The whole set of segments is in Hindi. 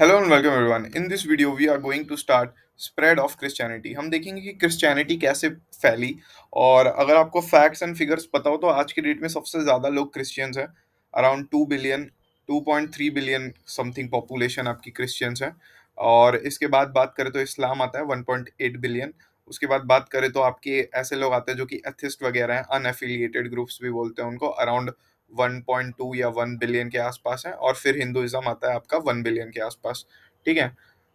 Hello and welcome everyone in this video we are going to start spread of Christianity हम देखेंगे कि क्रिश्चियनिटी कैसे फैली और अगर आपको फैक्ट्स एंड फिगर्स पता हो तो आज की डेट में सबसे ज़्यादा लोग क्रिश्चियंस हैं around two billion two point three billion something population आपकी क्रिश्चियंस है और इसके बाद बात करें तो इस्लाम आता है वन पॉइंट एट बिलियन उसके बाद बात करें तो आपके ऐसे लोग आते हैं जो कि एथिस्ट वगैरह हैं अनएफिलिएटेड ग्रुप्स भी बोलते हैं उनको अराउंड 1.2 या 1 बिलियन के आसपास है और फिर हिंदुइज्म आता है आपका 1 बिलियन के आसपास ठीक है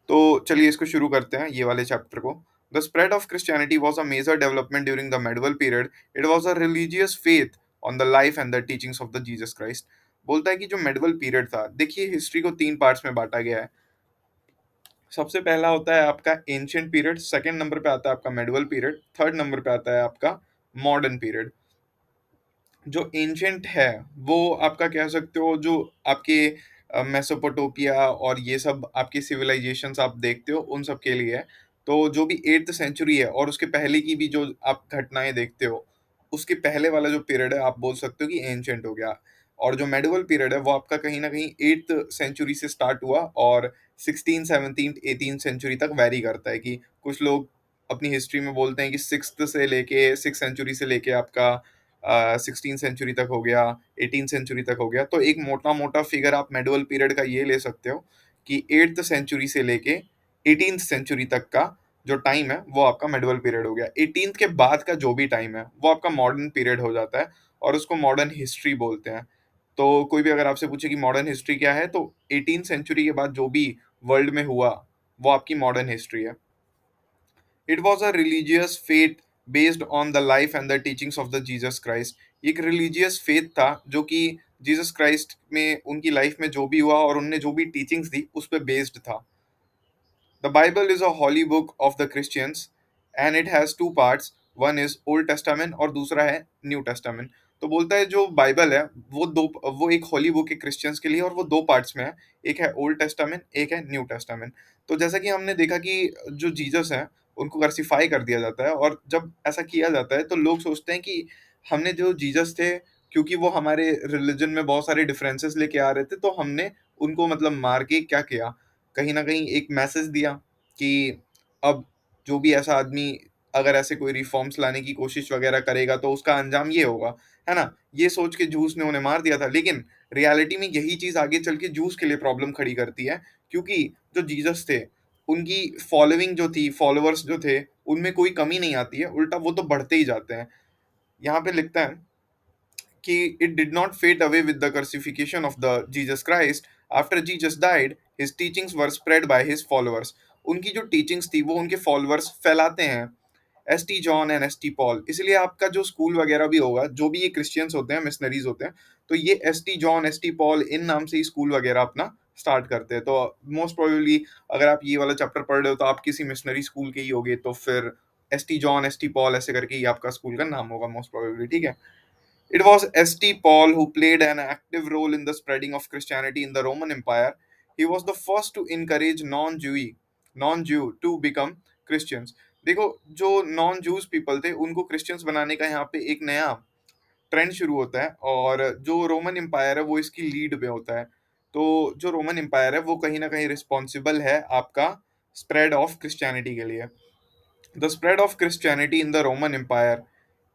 तो चलिए इसको शुरू करते हैं ये वाले चैप्टर को the spread of Christianity was a major development during the medieval period it was a religious faith on the life and the teachings of the Jesus Christ बोलता है कि जो मेडवल पीरियड था देखिए हिस्ट्री को तीन पार्ट्स में बांटा गया है सबसे पहला होता है आपका एंशियंट पीरियड सेकेंड नंबर पे आता है आपका मेडवल पीरियड थर्ड नंबर पे आता है आपका मॉडर्न पीरियड जो एंशंट है वो आपका कह सकते हो जो आपके मेसोपोटोपिया और ये सब आपके सिविलाइजेशन आप देखते हो उन सब के लिए है तो जो भी एट्थ सेंचुरी है और उसके पहले की भी जो आप घटनाएं देखते हो उसके पहले वाला जो पीरियड है आप बोल सकते हो कि एंशंट हो गया और जो मेडिवल पीरियड है वो आपका कहीं ना कहीं एट्थ सेंचुरी से स्टार्ट हुआ और सिक्सटीन सेवनटीन एटीन सेंचुरी तक वेरी करता है कि कुछ लोग अपनी हिस्ट्री में बोलते हैं कि सिक्स से लेके सिक्स सेंचुरी से लेके आपका सिक्सटीन सेंचुरी तक हो गया एटीन सेंचुरी तक हो गया तो एक मोटा मोटा फिगर आप मेडुअल पीरियड का ये ले सकते हो कि एट्थ सेंचुरी से लेके एटीन सेंचुरी तक का जो टाइम है वो आपका मेडुअल पीरियड हो गया एटीन के बाद का जो भी टाइम है वो आपका मॉडर्न पीरियड हो जाता है और उसको मॉडर्न हिस्ट्री बोलते हैं तो कोई भी अगर आपसे पूछे कि मॉडर्न हिस्ट्री क्या है तो एटीन सेंचुरी के बाद जो भी वर्ल्ड में हुआ वो आपकी मॉडर्न हिस्ट्री है it was a religious faith based on the life and the teachings of the Jesus Christ एक रिलीजियस फेथ था जो कि जीसस क्राइस्ट में उनकी लाइफ में जो भी हुआ और उनने जो भी टीचिंग्स दी उस पर बेस्ड था the Bible is a holy book of the Christians and it has two parts one is Old Testament और दूसरा है न्यू टेस्टामेंट तो बोलता है जो बाइबल है वो दो वो एक हॉली बुक है क्रिश्चियंस के लिए और वो दो पार्ट्स में है एक है ओल्ड टेस्टामेंट एक है न्यू टेस्टामेंट तो जैसा कि हमने देखा कि जो जीजस है उनको कर्सिफाई कर दिया जाता है और जब ऐसा किया जाता है तो लोग सोचते हैं कि हमने जो जीजस थे क्योंकि वो हमारे रिलीजन में बहुत सारे डिफरेंसेस लेके आ रहे थे तो हमने उनको मतलब मार के क्या किया कहीं ना कहीं एक मैसेज दिया कि अब जो भी ऐसा आदमी अगर ऐसे कोई रिफॉर्म्स लाने की कोशिश वगैरह करेगा तो उसका अंजाम ये होगा है ना ये सोच के जूस ने उन्हें मार दिया था लेकिन रियलिटी में यही चीज़ आगे चल के जूस के लिए प्रॉब्लम खड़ी करती है क्योंकि जो जीजस थे उनकी फॉलोइंग जो थी फॉलोअर्स जो थे उनमें कोई कमी नहीं आती है उल्टा वो तो बढ़ते ही जाते हैं यहाँ पे लिखता है कि it did not fade away with the crucifixion of the Jesus Christ after Jesus died his teachings were spread by his followers उनकी जो टीचिंग्स थी वो उनके फॉलोअर्स फैलाते हैं S T John and S T Paul इसलिए आपका जो स्कूल वगैरह भी होगा जो भी ये क्रिश्चियंस होते हैं मिशनरीज होते हैं तो ये S T John S T Paul इन नाम से ही स्कूल वगैरह अपना स्टार्ट करते हैं तो मोस्ट प्रोबेबली अगर आप ये वाला चैप्टर पढ़ रहे हो तो आप किसी मिशनरी स्कूल के ही होगे तो फिर S T John S T Paul ऐसे करके ही आपका स्कूल का नाम होगा मोस्ट प्रोबेबली ठीक है it was S T Paul who played an active role in the spreading of Christianity in the Roman Empire he was the first to encourage non Jewish non Jew to become Christians देखो जो नॉन जूस पीपल थे उनको क्रिश्चियंस बनाने का यहाँ पे एक नया ट्रेंड शुरू होता है और जो रोमन एम्पायर है वो इसकी लीड पे होता है तो जो रोमन एम्पायर है वो कहीं ना कहीं रिस्पॉन्सिबल है आपका स्प्रेड ऑफ क्रिश्चियनिटी के लिए the spread of Christianity in the Roman Empire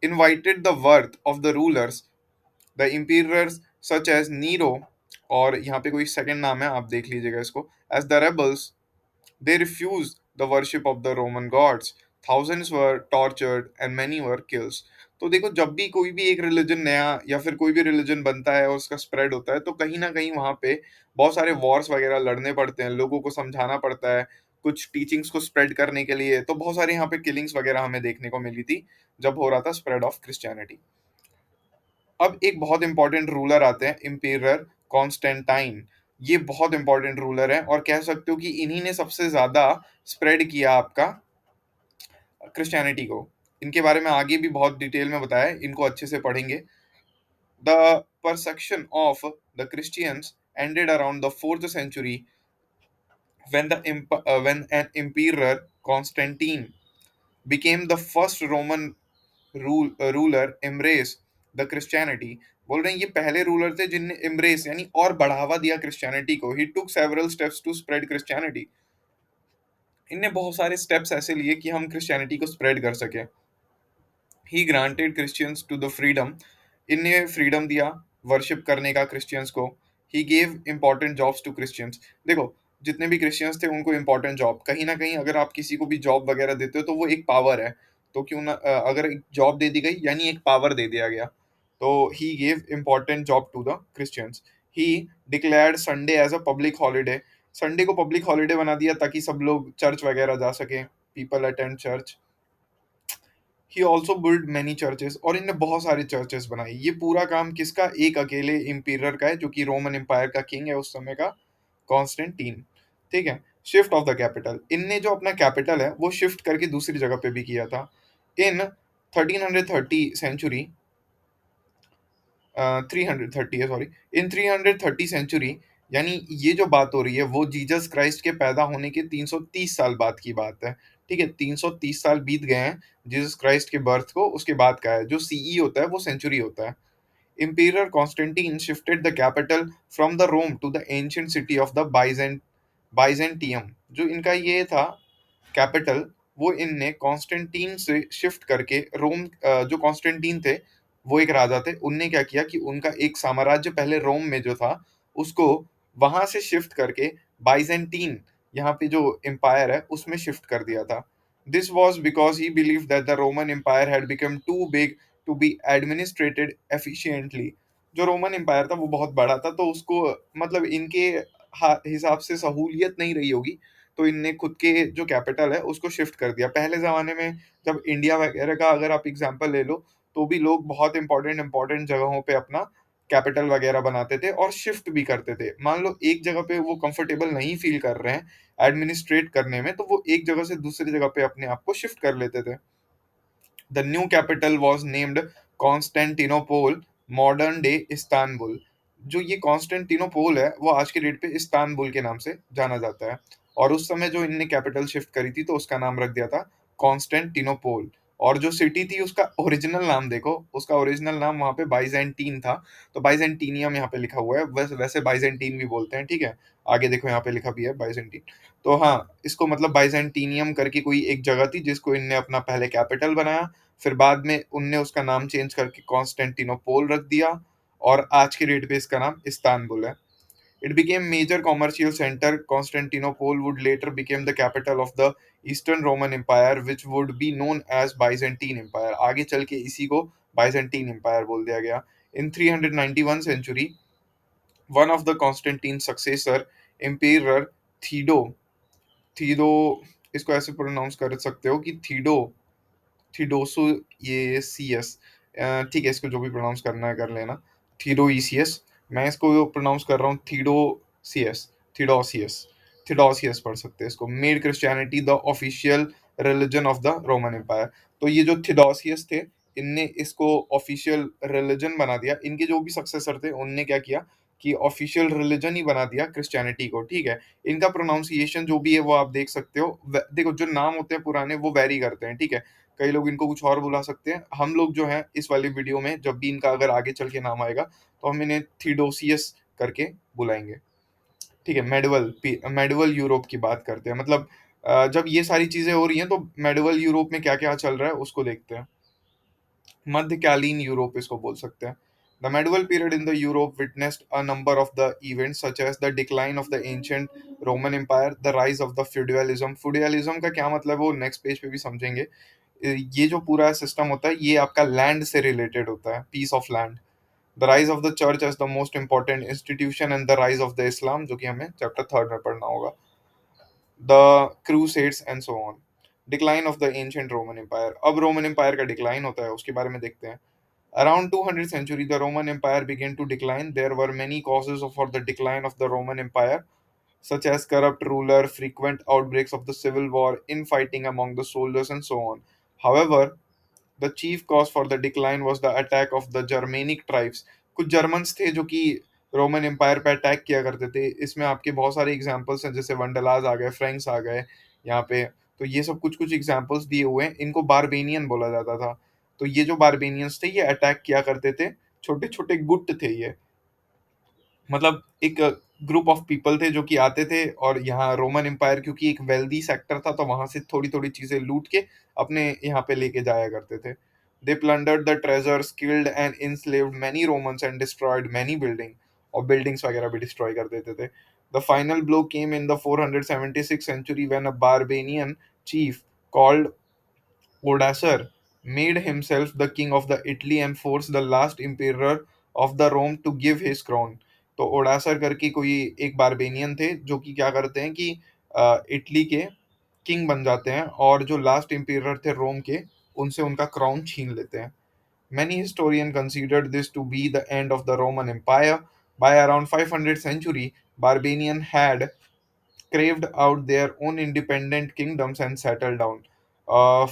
invited the wrath of the rulers the emperors such as Nero और यहाँ पे कोई सेकेंड नाम है आप देख लीजिएगा इसको as the rebels they refuse the worship of the Roman gods thousands were tortured and many were kills तो देखो जब भी कोई भी एक रिलीजन नया या फिर कोई भी रिलीजन बनता है और उसका स्प्रेड होता है तो कहीं ना कहीं वहाँ पे बहुत सारे वॉर्स वगैरह लड़ने पड़ते हैं लोगों को समझाना पड़ता है कुछ टीचिंग्स को स्प्रेड करने के लिए तो बहुत सारे यहाँ पे किलिंग्स वगैरह हमें देखने को मिली थी जब हो रहा था स्प्रेड ऑफ क्रिश्चियनिटी अब एक बहुत इंपॉर्टेंट रूलर आते हैं इम्पीरियर कॉन्स्टेंटाइन ये बहुत इंपॉर्टेंट रूलर है और कह सकते हो कि इन्हीं ने सबसे ज़्यादा स्प्रेड किया आपका क्रिश्चियनिटी को इनके बारे में आगे भी बहुत डिटेल में बताया इनको अच्छे से पढ़ेंगे the persecution of the Christians ended around the fourth century when the uh, when an emperor Constantine became the first Roman rule uh, ruler embrace the Christianity बोल रहे हैं ये पहले रूलर थे जिनने एम्ब्रेस यानी और बढ़ावा दिया क्रिश्चियनिटी को he took several steps to spread Christianity इनने बहुत सारे स्टेप्स ऐसे लिए कि हम क्रिश्चियनिटी को स्प्रेड कर सकें he granted Christians to the freedom इनने फ्रीडम दिया वर्शिप करने का क्रिश्चियंस को he gave important jobs to Christians देखो जितने भी क्रिश्चियंस थे उनको इम्पॉर्टेंट जॉब कहीं ना कहीं अगर आप किसी को भी जॉब वगैरह देते हो तो वो एक पावर है तो क्यों ना अगर एक जॉब दे दी गई यानी एक पावर दे दिया गया तो he gave important job to the Christians he declared Sunday as a public holiday Sunday को पब्लिक हॉलीडे बना दिया ताकि सब लोग चर्च वगैरह जा सकें people attend church he also build many churches और इनने बहुत सारे चर्चेस बनाई ये पूरा काम किसका एक अकेले इम्पीरियर का है जो कि रोमन एम्पायर का किंग है उस समय का कॉन्स्टेंटीन ठीक है शिफ्ट ऑफ द कैपिटल इनने जो अपना कैपिटल है वो शिफ्ट करके दूसरी जगह पे भी किया था in thirty century three hundred thirty है sorry in three hundred thirty century यानी ये जो बात हो रही है वो जीजस क्राइस्ट के पैदा होने के तीन सौ तीस साल बाद की बात है ठीक है 330 साल बीत गए हैं जीसस क्राइस्ट के बर्थ को उसके बाद का है जो सीई e होता है वो सेंचुरी होता है Emperor Constantine shifted the capital from the Rome to the ancient city of the Byzant Byzantium जो इनका ये था कैपिटल वो इनने कॉन्स्टेंटीन से शिफ्ट करके रोम जो कॉन्स्टेंटीन थे वो एक राजा थे उनने क्या किया कि उनका एक साम्राज्य पहले रोम में जो था उसको वहां से शिफ्ट करके बाइजेंटीन यहाँ पे जो एम्पायर है उसमें शिफ्ट कर दिया था this was because he believe that the Roman Empire had become too big to be administrated efficiently जो रोमन एम्पायर था वो बहुत बड़ा था तो उसको मतलब इनके हिसाब से सहूलियत नहीं रही होगी तो इनने खुद के जो कैपिटल है उसको शिफ्ट कर दिया पहले ज़माने में जब इंडिया वगैरह का अगर आप एग्जाम्पल ले लो तो भी लोग बहुत इंपॉर्टेंट इंपॉर्टेंट जगहों पे अपना कैपिटल वगैरह बनाते थे और शिफ्ट भी करते थे मान लो एक जगह पे वो कंफर्टेबल नहीं फील कर रहे हैं एडमिनिस्ट्रेट करने में तो वो एक जगह से दूसरी जगह पे अपने आप को शिफ्ट कर लेते थे the new capital was named Constantinople modern day Istanbul जो ये कॉन्स्टेंटिनोपोल है वो आज के डेट पे इस्तानबुल के नाम से जाना जाता है और उस समय जो इनने कैपिटल शिफ्ट करी थी तो उसका नाम रख दिया था कॉन्स्टेंटिनोपोल और जो सिटी थी उसका ओरिजिनल नाम देखो उसका ओरिजिनल नाम वहाँ पे बाइजेंटीन था तो बाइजेंटीनियम यहाँ पे लिखा हुआ है वैसे वैसे बाइजेंटीन भी बोलते हैं ठीक है आगे देखो यहाँ पे लिखा भी है बाइजेंटीन तो हाँ इसको मतलब बाइजेंटीनियम करके कोई एक जगह थी जिसको इनने अपना पहले कैपिटल बनाया फिर बाद में उनने उसका नाम चेंज करके कॉन्स्टेंटिनोपोल रख दिया और आज के डेट पे इसका नाम इस्तानबुल है It became major commercial center. Constantinople would later become the capital of the Eastern Roman Empire, which would be known as Byzantine Empire. आगे चल के इसी को Byzantine Empire बोल दिया गया. In 391 century, one of the Constantine's successor, Emperor Thedo, Thedo इसको ऐसे प्रोनाउंस कर सकते हो कि थीडो थीडोसो ये सी एस ठीक है इसको जो भी प्रोनाउंस करना है कर लेना थीडो ई सी एस मैं इसको प्रोनाउंस कर रहा हूँ थीडोसियस थीडोसियस थीडोसियस पढ़ सकते हैं इसको made Christianity the official religion of the Roman Empire तो ये जो थीडोसियस थे इनने इसको ऑफिशियल रिलीजन बना दिया इनके जो भी सक्सेसर थे उनने क्या किया कि ऑफिशियल रिलीजन ही बना दिया क्रिश्चियनिटी को ठीक है इनका प्रोनाउंसिएशन जो भी है वो आप देख सकते हो देखो जो नाम होते हैं पुराने वो वेरी करते हैं ठीक है कई लोग इनको कुछ और बुला सकते हैं हम लोग जो है इस वाली वीडियो में जब भी इनका अगर आगे चल के नाम आएगा तो हम इन्हें थीडोसियस करके बुलाएंगे ठीक है मेडवल मेडवल यूरोप की बात करते हैं मतलब जब ये सारी चीज़ें हो रही हैं तो मेडवल यूरोप में क्या क्या चल रहा है उसको देखते हैं मध्यकालीन यूरोप इसको बोल सकते हैं the medieval period in the Europe witnessed a number of the events such as the decline of the ancient Roman Empire the rise of the feudalism. Feudalism का क्या मतलब है वो नेक्स्ट पेज पे भी समझेंगे ये जो पूरा सिस्टम होता है ये आपका लैंड से रिलेटेड होता है piece of land the rise of the church as the most important institution and the rise of the Islam जो कि हमें चैप्टर थर्ड में पढ़ना होगा the crew and so on decline of the ancient Roman Empire अब रोमन एम्पायर का डिक्लाइन होता है उसके बारे में देखते हैं around two hundred century the Roman Empire began to decline there were many causes for the decline of the Roman Empire such as corrupt ruler frequent outbreaks of the civil war in fighting among the soldiers and so on However, the chief cause for the decline was the attack of the Germanic tribes. कुछ जर्मन्स थे जो कि रोमन एम्पायर पे अटैक किया करते थे इसमें आपके बहुत सारे एग्जाम्पल्स हैं जैसे वंडलाज आ गए फ्रेंक्स आ गए यहाँ पे तो ये सब कुछ कुछ एग्जाम्पल्स दिए हुए हैं इनको बारबेनियन बोला जाता था तो ये जो बारबेनियंस थे ये अटैक किया करते थे छोटे छोटे गुट थे ये मतलब एक ग्रुप ऑफ पीपल थे जो कि आते थे और यहाँ रोमन एम्पायर क्योंकि एक वेल्दी सेक्टर था तो वहां से थोड़ी थोड़ी चीजें लूट के अपने यहाँ पे लेके जाया करते थे they plundered the treasure skilled and enslaved many Romans and destroyed many building और बिल्डिंग्स वगैरह भी डिस्ट्रॉय कर देते थे the final blow came in the four hundred seventy six century when a barbarian chief called Odoacer made himself the king of the Italy and force the last emperor of the Rome to give his crown. तो ओडासर करके कोई एक बार्बेनियन थे जो कि क्या करते हैं कि इटली के किंग बन जाते हैं और जो लास्ट एम्पीरियर थे रोम के उनसे उनका क्राउन छीन लेते हैं many historian consider this to be the end of the Roman empire by around five hundred century barbarian had carved out their own independent kingdoms and settle down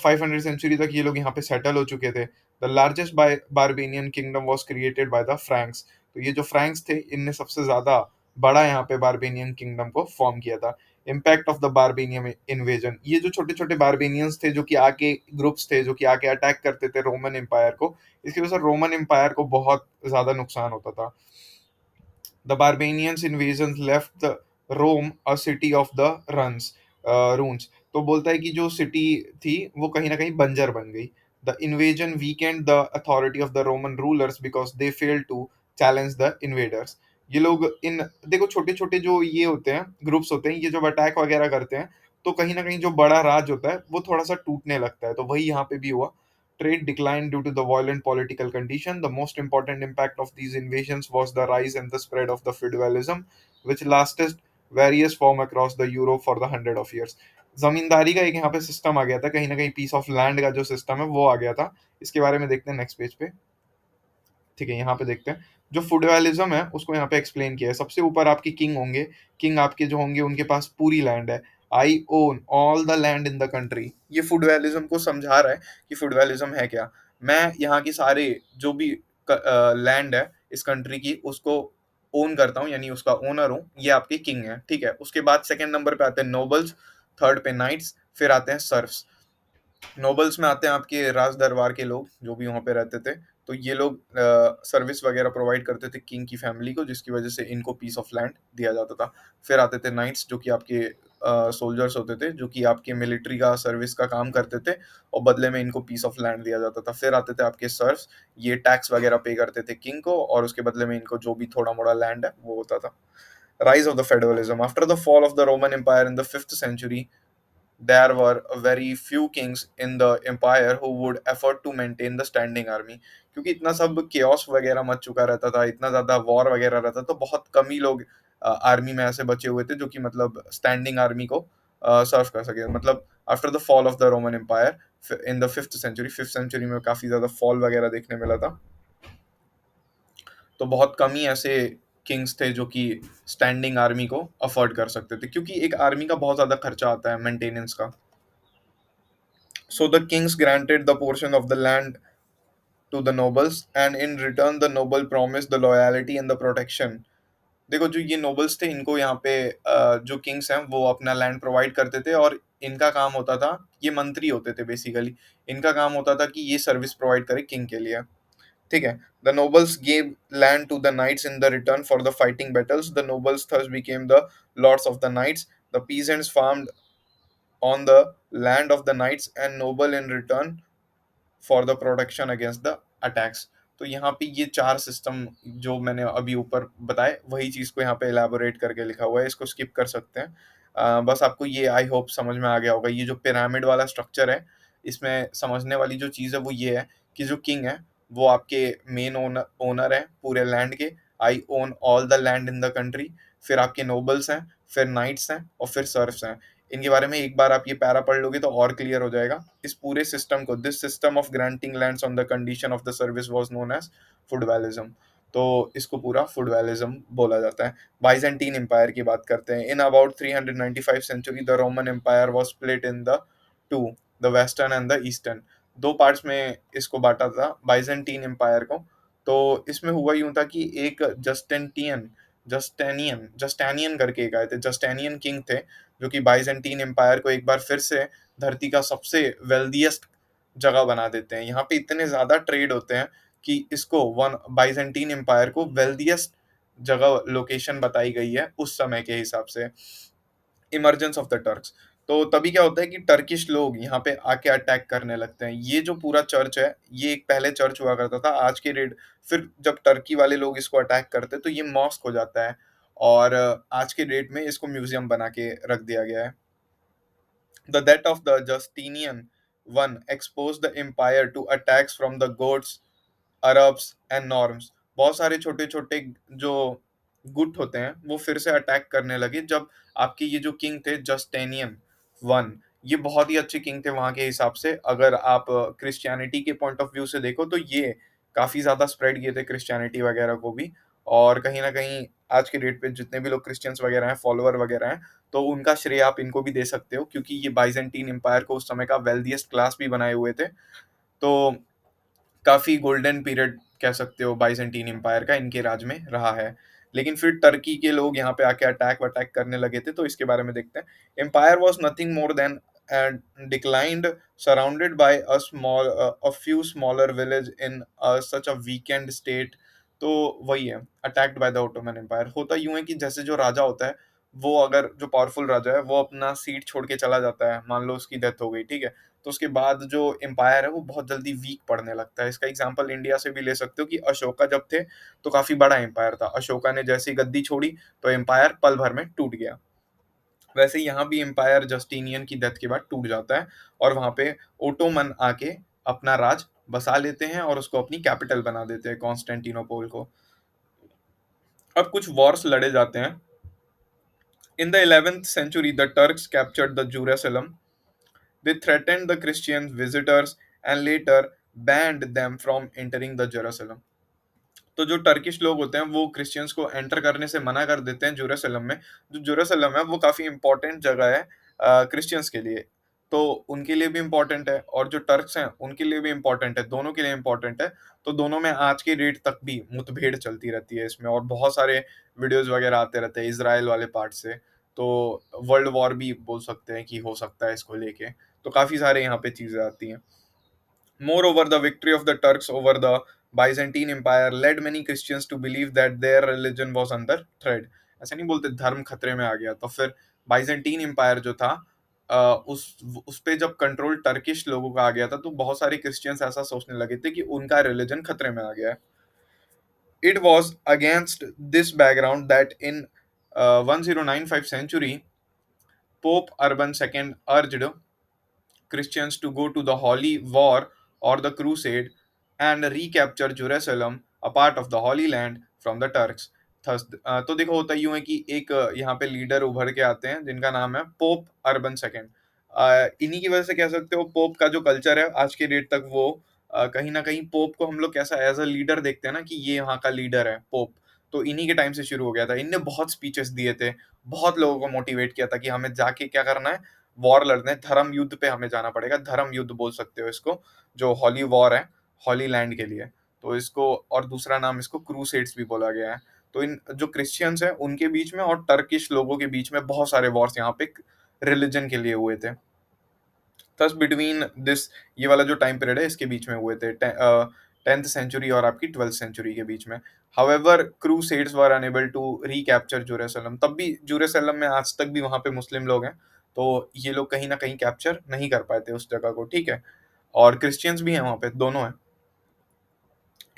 five hundred century तक ये लोग यहाँ पे सेटल हो चुके थे the largest by barbarian kingdom was created by the Franks तो ये जो फ्रैंक्स थे इनने सबसे ज़्यादा बड़ा यहाँ पे बारबेनियन किंगडम को फॉर्म किया था impact of the barbarian invasion ये जो छोटे छोटे बारबेनियंस थे जो कि आके ग्रुप्स थे जो कि आके अटैक करते थे रोमन एम्पायर को इसकी वजह से रोमन एम्पायर को बहुत ज़्यादा नुकसान होता था the barbarians invasion left the Rome a city of the ruins ruins तो बोलता है कि जो सिटी थी वो कहीं ना कहीं बंजर बन गई the invasion weakened the authority of the Roman rulers because they fail to challenge the invaders ये लोग इन देखो छोटे छोटे जो ये होते हैं ग्रुप्स होते हैं ये जब अटैक वगैरह करते हैं तो कहीं ना कहीं जो बड़ा राज होता है वो थोड़ा सा टूटने लगता है तो वही यहाँ पे भी हुआ trade decline due to the violent political condition the most important impact of these invasion was the rise and the spread of the federalism which lasted various form across the Europe for the hundred of years जमींदारी का एक यहाँ पे सिस्टम आ गया था कहीं ना कहीं पीस ऑफ लैंड का जो सिस्टम है वो आ गया था इसके बारे में देखते हैं नेक्स्ट पेज पे ठीक है यहाँ पे देखते हैं जो फुडवेलिज्म है उसको यहाँ पे एक्सप्लेन किया है सबसे ऊपर आपके किंग होंगे किंग आपके जो होंगे उनके पास पूरी लैंड है I own all the land in the country ये फुडवेलिज्म को समझा रहा है कि फुडवेलिज्म है क्या मैं यहाँ के सारे जो भी लैंड है इस कंट्री की उसको ओन करता हूँ यानी उसका ओनर हूँ ये आपके किंग है ठीक है उसके बाद सेकेंड नंबर पे आते हैं नोबल्स थर्ड पे नाइट्स फिर आते हैं सर्फ्स नोबल्स में आते हैं आपके राज दरबार के लोग जो भी वहाँ पे रहते थे तो ये लोग सर्विस वगैरह प्रोवाइड करते थे किंग की फैमिली को जिसकी वजह से इनको पीस ऑफ लैंड दिया जाता था फिर आते थे नाइट्स जो कि आपके सोल्जर्स होते थे जो कि आपके मिलिट्री का सर्विस का काम करते थे और बदले में इनको पीस ऑफ लैंड दिया जाता था फिर आते थे आपके सर्व्स ये टैक्स वगैरह पे करते थे किंग को और उसके बदले में इनको जो भी थोड़ा मोड़ा लैंड है वो होता था rise of the federalism after the fall of the Roman empire in the fifth century there were very few kings in the empire who would afford to maintain the standing army क्योंकि इतना सब केस वगैरह मच चुका रहता था इतना ज्यादा वॉर वगैरह रहता तो बहुत कम ही लोग आर्मी में ऐसे बचे हुए थे जो कि मतलब स्टैंडिंग आर्मी को सर्व कर सके मतलब after the fall of the Roman empire in the fifth century fifth century में काफ़ी ज़्यादा फॉल वगैरह देखने मिला था तो बहुत कम ही ऐसे किंग्स थे जो कि स्टैंडिंग आर्मी को अफोर्ड कर सकते थे क्योंकि एक आर्मी का बहुत ज़्यादा खर्चा आता है मेंटेनेंस का so the kings granted the portion of the land to the nobles and in return the noble promise the loyalty and the protection देखो जो ये नोबल्स थे इनको यहाँ पे जो किंग्स हैं वो अपना लैंड प्रोवाइड करते थे और इनका काम होता था ये मंत्री होते थे बेसिकली इनका काम होता था कि ये सर्विस प्रोवाइड करे किंग के लिए ठीक है the nobles gave land to the knights in the return for the fighting battles the nobles thus became the lords of the knights the peasants farm on the land of the knights and noble in return for the protection against the attacks तो यहाँ पे ये चार सिस्टम जो मैंने अभी ऊपर बताए वही चीज़ को यहाँ पे एलेबोरेट करके लिखा हुआ है इसको स्किप कर सकते हैं आ, बस आपको ये आई होप समझ में आ गया होगा ये जो पिरामिड वाला स्ट्रक्चर है इसमें समझने वाली जो चीज़ है वो ये है कि जो किंग है वो आपके मेन ओनर ओनर है पूरे लैंड के I own all the land in the country फिर आपके नोबल्स हैं फिर नाइट्स हैं और फिर सर्फ्स हैं इनके बारे में एक बार आप ये पैरा पढ़ लोगे तो और क्लियर हो जाएगा इस पूरे सिस्टम को this system of granting land on the condition of the service was known as feudalism तो इसको पूरा फुटबॉलिज्म बोला जाता है बाइजेंटीन एम्पायर की बात करते हैं in about three hundred five century the Roman empire was split in the two the western and the eastern दो पार्ट्स में इसको बांटा था बाइजेंटीन एम्पायर को तो इसमें हुआ यूं था कि एक जस्टेंटियन जस्टेनियन जस्टेनियन करके एक आए थे जस्टेनियन किंग थे जो कि बाइजेंटीन एम्पायर को एक बार फिर से धरती का सबसे वेल्दीएस्ट जगह बना देते हैं यहाँ पे इतने ज़्यादा ट्रेड होते हैं कि इसको वन बाइजेंटीन एम्पायर को वेल्दीएस्ट जगह लोकेशन बताई गई है उस समय के हिसाब से इमरजेंस ऑफ द टर्क्स तो तभी क्या होता है कि टर्किश लोग यहाँ पे आके अटैक करने लगते हैं ये जो पूरा चर्च है ये एक पहले चर्च हुआ करता था आज के डेट फिर जब टर्की वाले लोग इसको अटैक करते तो ये मॉस्क हो जाता है और आज के डेट में इसको म्यूजियम बना के रख दिया गया है the date of the Justinian one exposed the empire to attacks from the Goths Arabs and Normans बहुत सारे छोटे छोटे जो गुट होते हैं वो फिर से अटैक करने लगे जब आपके ये जो किंग थे जस्टेनियन वन ये बहुत ही अच्छे किंग थे वहां के हिसाब से अगर आप क्रिश्चियनिटी के पॉइंट ऑफ व्यू से देखो तो ये काफ़ी ज़्यादा स्प्रेड किए थे क्रिश्चियनिटी वगैरह को भी और कहीं ना कहीं आज के डेट पे जितने भी लोग क्रिश्चियंस वगैरह हैं फॉलोअर वगैरह हैं तो उनका श्रेय आप इनको भी दे सकते हो क्योंकि ये बाइजेंटीन एम्पायर को उस समय का वेल्दीएस्ट क्लास भी बनाए हुए थे तो काफ़ी गोल्डन पीरियड कह सकते हो बाइजेंटीन एम्पायर का इनके राज में रहा है लेकिन फिर टर्की के लोग यहाँ पे आके अटैक वटैक करने लगे थे तो इसके बारे में देखते हैं empire was nothing more than declined surrounded by a small a few smaller village in such a weakened state तो वही है attacked by the Ottoman empire होता यूं है कि जैसे जो राजा होता है वो अगर जो पावरफुल राजा है वो अपना सीट छोड़ के चला जाता है मान लो उसकी डेथ हो गई ठीक है तो उसके बाद जो एम्पायर है वो बहुत जल्दी वीक पड़ने लगता है इसका एग्जाम्पल इंडिया से भी ले सकते हो कि अशोका जब थे तो काफ़ी बड़ा एम्पायर था अशोका ने जैसी गद्दी छोड़ी तो एम्पायर पल भर में टूट गया वैसे यहाँ भी एम्पायर जस्टिनियन की डेथ के बाद टूट जाता है और वहां पे ओटोमन आके अपना राज बसा लेते हैं और उसको अपनी कैपिटल बना देते हैं कॉन्स्टेंटिनोपोल को अब कुछ वॉर्स लड़े जाते हैं in the eleventh century the Turks captured the Jerusalem they threatened the Christian visitors and later banned them from entering the Jerusalem तो जो टर्किश लोग होते हैं वो क्रिश्चियंस को एंटर करने से मना कर देते हैं जूरेसलम में जो जूरेसलम है वो काफ़ी इंपॉर्टेंट जगह है क्रिश्चियंस के लिए तो उनके लिए भी इम्पोर्टेंट है और जो टर्क्स हैं उनके लिए भी इम्पोर्टेंट है दोनों के लिए इम्पोर्टेंट है तो दोनों में आज की डेट तक भी मुठभेड़ चलती रहती है इसमें और बहुत सारे वीडियोज़ वगैरह आते रहते हैं इसराइल वाले पार्ट से तो वर्ल्ड वॉर भी बोल सकते हैं कि हो सकता है इसको लेके तो काफ़ी सारे यहाँ पे चीज़ें आती हैं moreover the victory of the Turks over the Byzantine empire led many Christians to believe that their religion was under threat ऐसा नहीं बोलते धर्म खतरे में आ गया तो फिर बाइजेंटीन एम्पायर जो था उस उस पे जब कंट्रोल टर्किश लोगों का आ गया था तो बहुत सारे क्रिश्चियंस ऐसा सोचने लगे थे कि उनका रिलीजन खतरे में आ गया है it was against this background that in one zero nine five century Pope Urban second urged Christians to go to the holy war or the crusade and recapture Jerusalem a part of the holy land from the Turks Thursday तो देखो होता यूं है कि एक यहाँ पे लीडर उभर के आते हैं जिनका नाम है पोप अर्बन सेकेंड इन्हीं की वजह से कह सकते हो पोप का जो कल्चर है आज के डेट तक वो कहीं ना कहीं पोप को हम लोग कैसा एज अ लीडर देखते हैं ना कि ये यहाँ का लीडर है पोप तो इन्हीं के टाइम से शुरू हो गया था इनने बहुत स्पीचेस दिए थे बहुत लोगों को मोटिवेट किया था कि हमें जाके क्या करना है वॉर लड़ना है धर्म युद्ध पे हमें जाना पड़ेगा धर्म युद्ध बोल सकते हो इसको जो हॉली वॉर है हॉली लैंड के लिए तो इसको और दूसरा नाम इसको क्रूसेड्स भी बोला गया है तो इन जो क्रिश्चियंस हैं उनके बीच में और टर्किश लोगों के बीच में बहुत सारे वॉर्स यहाँ पे रिलीजन के लिए हुए थे दस बिटवीन दिस ये वाला जो टाइम पीरियड है इसके बीच में हुए थे टेंथ सेंचुरी और आपकी ट्वेल्थ सेंचुरी के बीच में क्रू crusades were unable to recapture Jerusalem तब भी जूरेसलम में आज तक भी वहाँ पे मुस्लिम लोग हैं तो ये लोग कहीं ना कहीं कैप्चर नहीं कर पाए थे उस जगह को ठीक है और क्रिश्चियंस भी हैं वहाँ पे दोनों हैं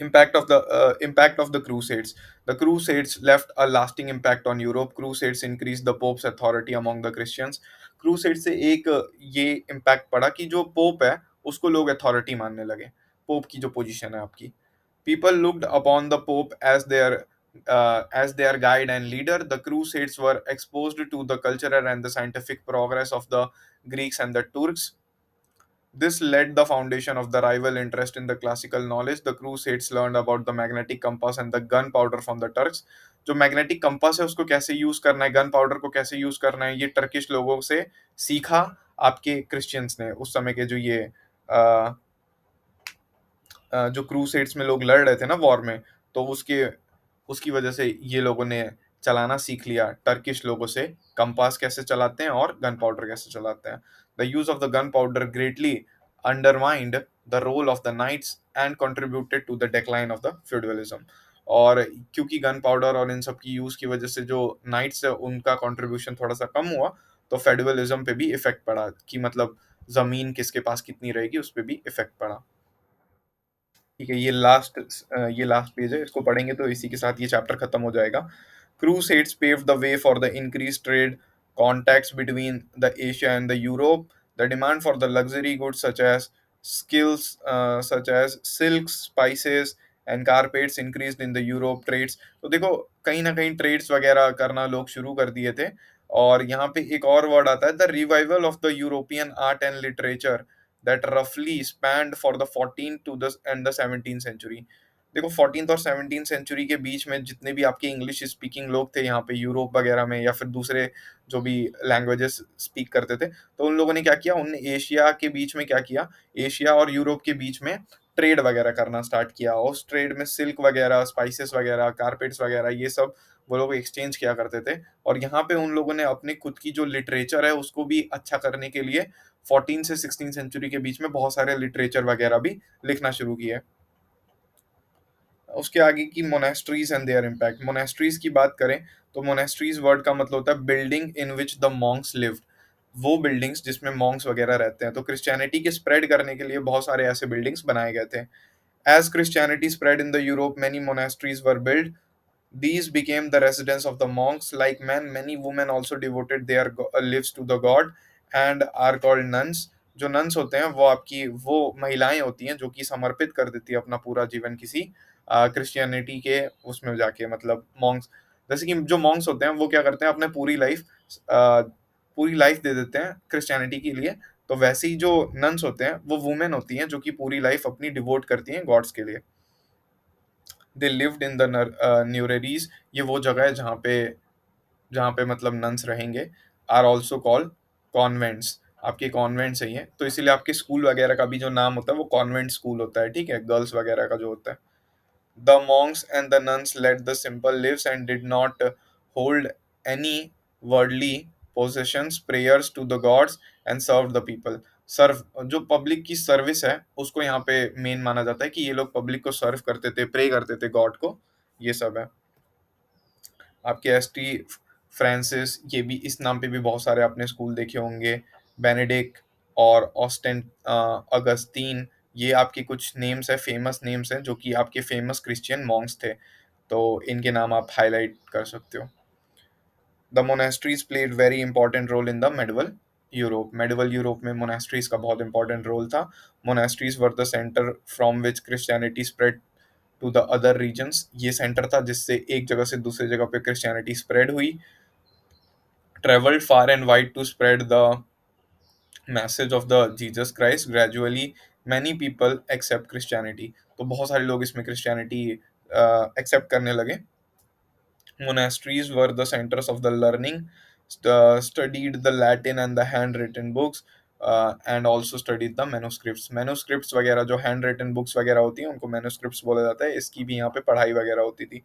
impact of the uh, impact of the crusades the crusades left a lasting impact on europe crusades increased the pope's authority among the christians crusade से एक uh, ये इम्पैक्ट पड़ा कि जो पोप है उसको लोग अथॉरिटी मानने लगे पोप की जो पोजीशन है आपकी people looked upon the Pope as their as their guide and leader the crusades were exposed to the cultural and the scientific progress of the Greeks and the Turks This led the foundation of the rival interest in the classical knowledge. The Crusades learned about the magnetic compass and the gunpowder from the Turks. जो मैग्नेटिक कंपास है उसको कैसे यूज करना है गन पाउडर को कैसे यूज करना है ये टर्किश लोगों से सीखा आपके क्रिश्चियंस ने उस समय के जो ये आ, आ, जो क्रूसेड्स में लोग लड़ रहे थे ना वॉर में तो उसके उसकी वजह से ये लोगों ने चलाना सीख लिया टर्किश लोगों से कंपास कैसे चलाते हैं और गन पाउडर कैसे चलाते हैं The use of the gunpowder greatly undermined the role of the knights and contributed to the decline of the feudalism. और क्योंकि गन पाउडर और इन सब की यूज़ की वजह से जो नाइट्स है उनका कंट्रीब्यूशन थोड़ा सा कम हुआ तो फेडरलिज्म पे भी इफेक्ट पड़ा कि मतलब ज़मीन किसके पास कितनी रहेगी उस पर भी इफेक्ट पड़ा ठीक है ये लास्ट ये लास्ट पेज है इसको पढ़ेंगे तो इसी के साथ ये चैप्टर खत्म हो जाएगा crusades paved the way for the increase trade contacts between the Asia and the Europe, the demand for the luxury goods such as skills uh, such as silks, spices and carpets increase in the Europe trades तो देखो कहीं ना कहीं ट्रेड्स वगैरह करना लोग शुरू कर दिए थे और यहाँ पे एक और वर्ड आता है the revival of the European art and literature that रफली spanned for the fourteen to the end the seventeen century देखो फोर्टीन और सेवनटीन सेंचुरी के बीच में जितने भी आपके इंग्लिश स्पीकिंग लोग थे यहाँ पे यूरोप वगैरह में या फिर दूसरे जो भी लैंग्वेजेस स्पीक करते थे तो उन लोगों ने क्या किया उन एशिया के बीच में क्या किया एशिया और यूरोप के बीच में ट्रेड वगैरह करना स्टार्ट किया और उस ट्रेड में सिल्क वगैरह स्पाइसेस वगैरह कारपेट्स वगैरह ये सब वो लोग एक्सचेंज किया करते थे और यहाँ पे उन लोगों ने अपने खुद की जो लिटरेचर है उसको भी अच्छा करने के लिए फोर्टीन से सिक्सटीन सेंचुरी के बीच में बहुत सारे लिटरेचर वगैरह भी लिखना शुरू किया उसके आगे की monasteries and their impact monasteries की बात करें तो मोनेस्ट्रीज वर्ड का मतलब होता है building in which the monks lived वो बिल्डिंग्स जिसमें मॉन्ग्स वगैरह रहते हैं तो क्रिश्चियनिटी के स्प्रेड करने के लिए बहुत सारे ऐसे बिल्डिंग्स बनाए गए थे as Christianity spread in the Europe many monasteries were build these became the residence of the monks like men many women also devoted their uh, lives to the God and are called nuns जो नन्स होते हैं वो आपकी वो महिलाएं होती हैं जो कि समर्पित कर देती है अपना पूरा जीवन किसी क्रिश्चियनिटी के उसमें जाके मतलब मॉन्ग्स जैसे कि जो मॉन्ग्स होते हैं वो क्या करते हैं अपने पूरी लाइफ पूरी लाइफ दे देते हैं क्रिश्चियनिटी के लिए तो वैसे ही जो नन्स होते हैं वो वुमेन होती हैं जो कि पूरी लाइफ अपनी डिवोट करती हैं गॉड्स के लिए दे लिव्ड इन द न्यूरेरीज ये वो जगह है जहाँ पे जहाँ पे मतलब नन्स रहेंगे आर ऑल्सो कॉल कॉन्वेंट्स आपके कॉन्वेंट सही है तो इसीलिए आपके स्कूल वगैरह का भी जो नाम होता है वो कॉन्वेंट स्कूल होता है ठीक है गर्ल्स वगैरह का जो होता है The monks and the nuns led the simple lives and did not hold any worldly possessions prayers to the gods and serve the people serve जो पब्लिक की सर्विस है उसको यहाँ पे मेन माना जाता है कि ये लोग पब्लिक को सर्व करते थे प्रे करते थे गॉड को ये सब है आपके एस टी फ्रांसिस ये भी इस नाम पे भी बहुत सारे आपने स्कूल देखे होंगे बेनेडिक और ऑस्टेंट अगस्तीन ये आपके कुछ नेम्स है फेमस नेम्स हैं जो कि आपके फेमस क्रिश्चियन मॉन्क्स थे तो इनके नाम आप हाईलाइट कर सकते हो the monasteries played very important role in the medieval Europe medieval Europe में मोनेस्ट्रीज का बहुत इंपॉर्टेंट रोल था monasteries were the center from which Christianity spread to the other regions ये सेंटर था जिससे एक जगह से दूसरी जगह पे क्रिश्चियनिटी स्प्रेड हुई travelled far and wide to spread the message of the Jesus Christ gradually many people accept Christianity तो बहुत सारे लोग इसमें क्रिश्चियनिटी एक्सेप्ट uh, करने लगे monasteries were the centers of the learning studied the Latin and the hand written books and also studied the manuscript manuscript वगैरह जो हैंड रिटन बुक्स वगैरह होती हैं उनको मेनोस्क्रिप्ट बोला जाता है इसकी भी यहाँ पे पढ़ाई वगैरह होती थी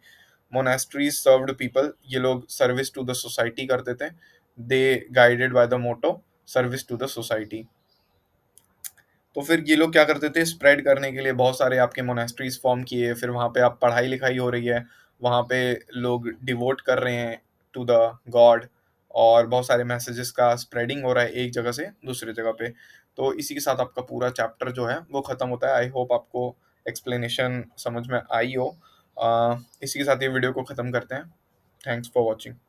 मोनेस्ट्रीज सर्वड पीपल ये लोग सर्विस टू द सोसाइटी करते थे they guided by the motto service to the society तो फिर ये लोग क्या करते थे स्प्रेड करने के लिए बहुत सारे आपके मोनेस्ट्रीज फॉर्म किए फिर वहाँ पे आप पढ़ाई लिखाई हो रही है वहाँ पे लोग डिवोट कर रहे हैं टू द गॉड और बहुत सारे मैसेजेस का स्प्रेडिंग हो रहा है एक जगह से दूसरी जगह पे तो इसी के साथ आपका पूरा चैप्टर जो है वो ख़त्म होता है आई होप आपको एक्सप्लेनेशन समझ में आई हो इसी के साथ ये वीडियो को ख़त्म करते हैं थैंक्स फॉर वॉचिंग